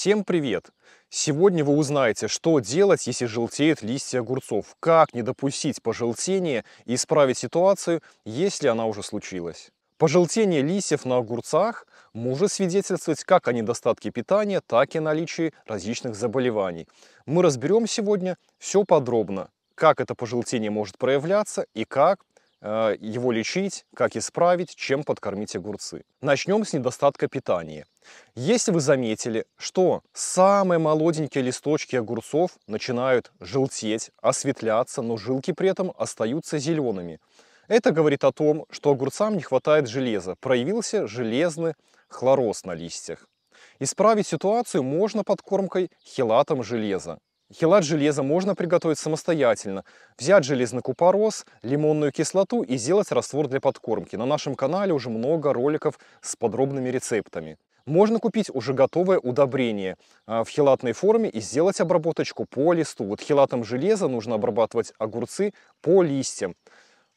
Всем привет! Сегодня вы узнаете, что делать, если желтеют листья огурцов, как не допустить пожелтения и исправить ситуацию, если она уже случилась. Пожелтение листьев на огурцах может свидетельствовать как о недостатке питания, так и наличии различных заболеваний. Мы разберем сегодня все подробно, как это пожелтение может проявляться и как Э, его лечить, как исправить, чем подкормить огурцы. Начнем с недостатка питания. Если вы заметили, что самые молоденькие листочки огурцов начинают желтеть, осветляться, но жилки при этом остаются зелеными, это говорит о том, что огурцам не хватает железа, проявился железный хлороз на листьях. Исправить ситуацию можно подкормкой хелатом железа. Хелат железа можно приготовить самостоятельно. Взять железный купорос, лимонную кислоту и сделать раствор для подкормки. На нашем канале уже много роликов с подробными рецептами. Можно купить уже готовое удобрение а, в хелатной форме и сделать обработочку по листу. Вот хелатом железа нужно обрабатывать огурцы по листьям.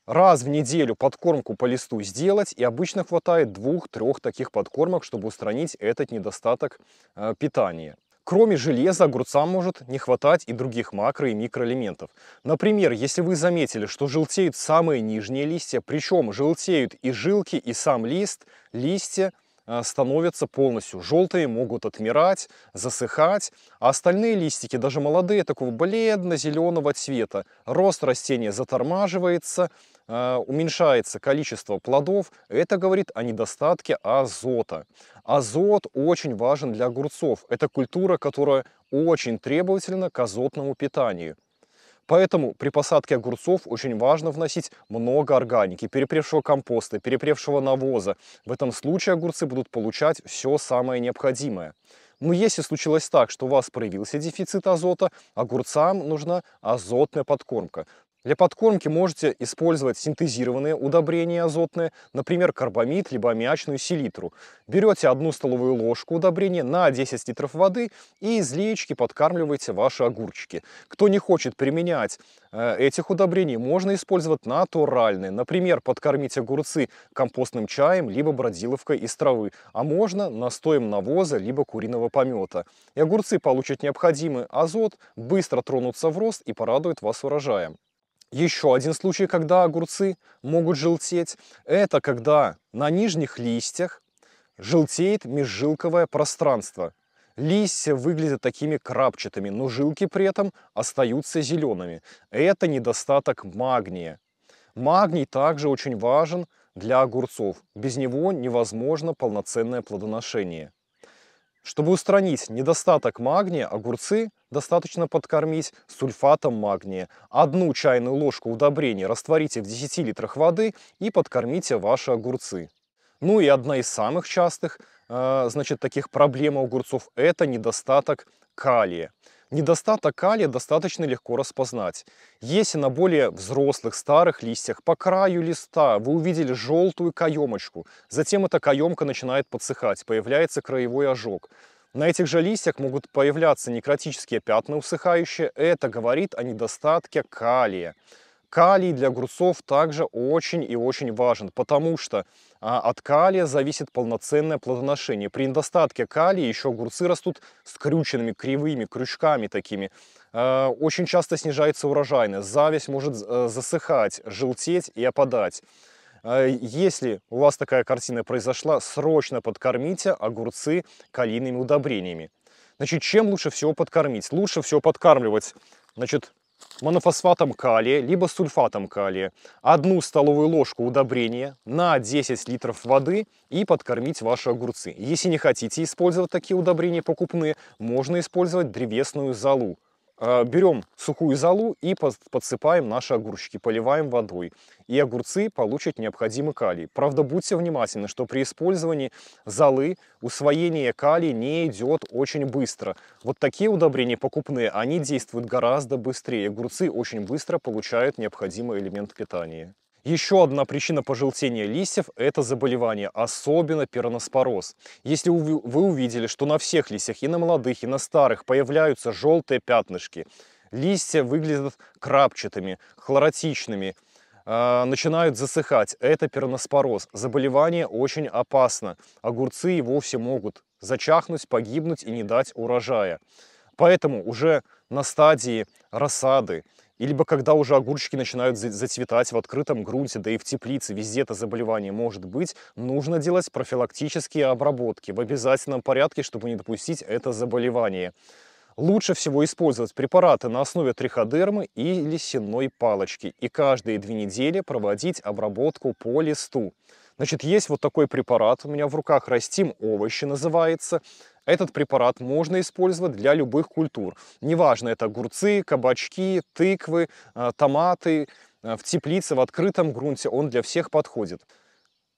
Раз в неделю подкормку по листу сделать, и обычно хватает двух-трех таких подкормок, чтобы устранить этот недостаток а, питания. Кроме железа, огурцам может не хватать и других макро- и микроэлементов. Например, если вы заметили, что желтеют самые нижние листья, причем желтеют и жилки, и сам лист, листья, Э, становятся полностью желтые, могут отмирать, засыхать, а остальные листики, даже молодые, такого бледно-зеленого цвета. Рост растения затормаживается, э, уменьшается количество плодов. Это говорит о недостатке азота. Азот очень важен для огурцов. Это культура, которая очень требовательна к азотному питанию. Поэтому при посадке огурцов очень важно вносить много органики, перепревшего компоста, перепревшего навоза. В этом случае огурцы будут получать все самое необходимое. Но если случилось так, что у вас проявился дефицит азота, огурцам нужна азотная подкормка. Для подкормки можете использовать синтезированные удобрения азотные, например, карбамид, либо аммиачную селитру. Берете одну столовую ложку удобрения на 10 литров воды и из леечки подкармливаете ваши огурчики. Кто не хочет применять э, этих удобрений, можно использовать натуральные. Например, подкормить огурцы компостным чаем, либо бродиловкой из травы, а можно настоем навоза, либо куриного помета. И огурцы получат необходимый азот, быстро тронутся в рост и порадуют вас урожаем. Еще один случай, когда огурцы могут желтеть, это когда на нижних листьях желтеет межжилковое пространство. Листья выглядят такими крапчатыми, но жилки при этом остаются зелеными. Это недостаток магния. Магний также очень важен для огурцов. Без него невозможно полноценное плодоношение. Чтобы устранить недостаток магния, огурцы достаточно подкормить сульфатом магния. Одну чайную ложку удобрения растворите в 10 литрах воды и подкормите ваши огурцы. Ну и одна из самых частых, э, значит, таких проблем у огурцов – это недостаток калия. Недостаток калия достаточно легко распознать. Если на более взрослых старых листьях по краю листа вы увидели желтую каемочку, затем эта каемка начинает подсыхать, появляется краевой ожог. На этих же листьях могут появляться некротические пятна усыхающие. Это говорит о недостатке калия. Калий для огурцов также очень и очень важен, потому что а, от калия зависит полноценное плодоношение. При недостатке калия еще огурцы растут скрюченными, кривыми, крючками такими. А, очень часто снижается урожайность, зависть может э, засыхать, желтеть и опадать. Э, если у вас такая картина произошла, срочно подкормите огурцы калийными удобрениями. Значит, чем лучше всего подкормить? Лучше всего подкармливать, значит, монофосфатом калия, либо сульфатом калия, одну столовую ложку удобрения на 10 литров воды и подкормить ваши огурцы. Если не хотите использовать такие удобрения покупные, можно использовать древесную золу. А, берем сухую залу и подсыпаем наши огурчики, поливаем водой. И огурцы получат необходимый калий. Правда, будьте внимательны, что при использовании залы усвоение калия не идет очень быстро. Вот такие удобрения покупные, они действуют гораздо быстрее. Огурцы очень быстро получают необходимый элемент питания. Еще одна причина пожелтения листьев – это заболевание, особенно пероноспороз. Если вы увидели, что на всех листьях, и на молодых, и на старых, появляются желтые пятнышки, листья выглядят крапчатыми, хлоротичными, а, начинают засыхать. Это пероноспороз. Заболевание очень опасно. Огурцы и вовсе могут зачахнуть, погибнуть и не дать урожая. Поэтому уже на стадии рассады либо когда уже огурчики начинают зацветать в открытом грунте, да и в теплице, везде это заболевание может быть, нужно делать профилактические обработки в обязательном порядке, чтобы не допустить это заболевание. Лучше всего использовать препараты на основе триходермы или сенной палочки и каждые две недели проводить обработку по листу. Значит, есть вот такой препарат, у меня в руках «Растим овощи» называется. Этот препарат можно использовать для любых культур. Неважно, это огурцы, кабачки, тыквы, э, томаты, э, в теплице, в открытом грунте, он для всех подходит.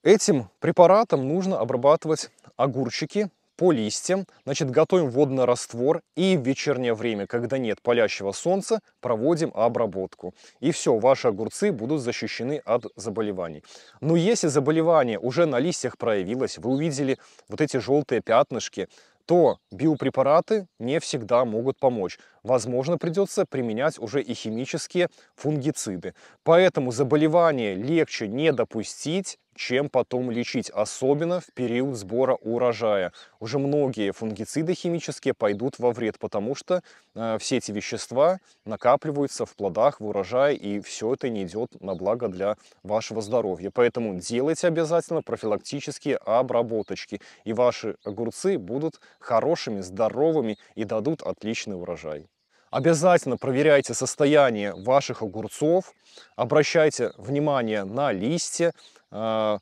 Этим препаратом нужно обрабатывать огурчики по листьям, значит, готовим водный раствор и в вечернее время, когда нет палящего солнца, проводим обработку. И все, ваши огурцы будут защищены от заболеваний. Но если заболевание уже на листьях проявилось, вы увидели вот эти желтые пятнышки, то биопрепараты не всегда могут помочь. Возможно, придется применять уже и химические фунгициды. Поэтому заболевание легче не допустить, чем потом лечить, особенно в период сбора урожая. Уже многие фунгициды химические пойдут во вред, потому что э, все эти вещества накапливаются в плодах, в урожае, и все это не идет на благо для вашего здоровья. Поэтому делайте обязательно профилактические обработочки, и ваши огурцы будут хорошими, здоровыми и дадут отличный урожай. Обязательно проверяйте состояние ваших огурцов, обращайте внимание на листья, а,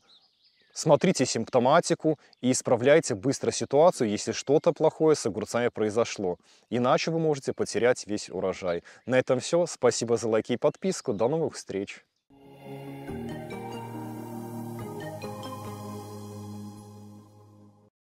смотрите симптоматику и исправляйте быстро ситуацию, если что-то плохое с огурцами произошло. Иначе вы можете потерять весь урожай. На этом все. Спасибо за лайки и подписку. До новых встреч!